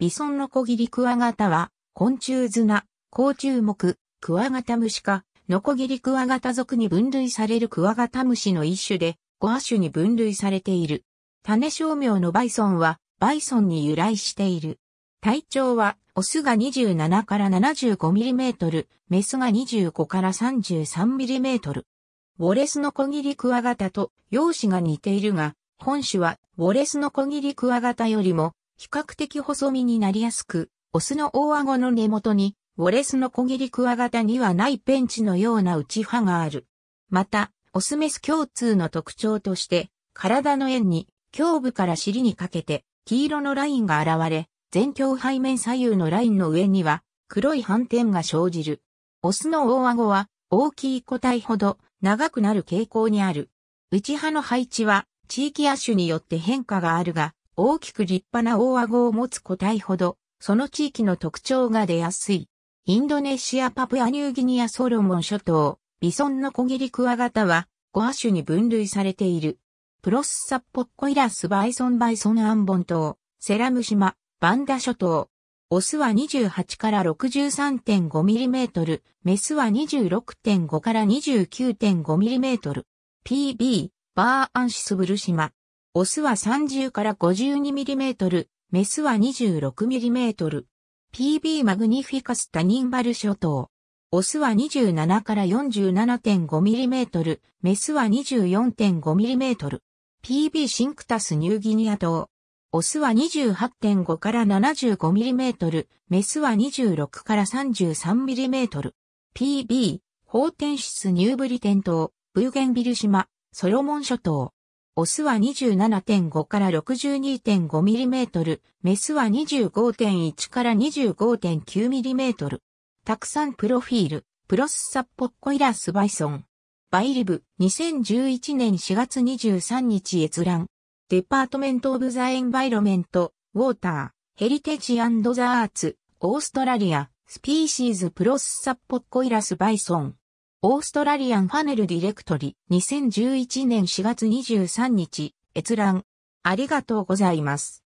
ビソンノコギリクワガタは、昆虫砂、甲虫目、クワガタムシ科、ノコギリクワガタ属に分類されるクワガタムシの一種で、5亜種に分類されている。種商名のバイソンは、バイソンに由来している。体長は、オスが27から 75mm、メスが25から 33mm。ウォレスのコギリクワガタと、容姿が似ているが、本種は、ウォレスのコギリクワガタよりも、比較的細身になりやすく、オスの大顎の根元に、ウォレスの小切りクワガタにはないペンチのような内歯がある。また、オスメス共通の特徴として、体の円に、胸部から尻にかけて、黄色のラインが現れ、全胸背面左右のラインの上には、黒い斑点が生じる。オスの大顎は、大きい個体ほど、長くなる傾向にある。内歯の配置は、地域亜種によって変化があるが、大きく立派な大顎を持つ個体ほど、その地域の特徴が出やすい。インドネシアパプアニューギニアソロモン諸島、ビソンの小ギリクワガタは5種に分類されている。プロスサッポッコイラスバイソンバイソンアンボン島、セラム島、バンダ諸島。オスは28から 63.5mm、メスは26.5から 29.5mm。PB、バーアンシスブル島。オスは30から 52mm、メスは 26mm。PB マグニフィカスタニンバル諸島。オスは27から 47.5mm、メスは 24.5mm。PB シンクタスニューギニア島。オスは28.5から 75mm、メスは26から 33mm。PB、法天室ニューブリテン島、ブーゲンビル島、ソロモン諸島。オスは27.5から62.5ミリメートル、メスは25.1から25.9ミリメートル。たくさんプロフィール、プロスサッポッコイラスバイソン。バイリブ、2011年4月23日閲覧。デパートメント・オブ・ザ・エンバイロメント、ウォーター、ヘリテージ・アンド・ザ・アーツ、オーストラリア、スピーシーズ・プロスサッポッコイラスバイソン。オーストラリアンファネルディレクトリ、2011年4月23日、閲覧。ありがとうございます。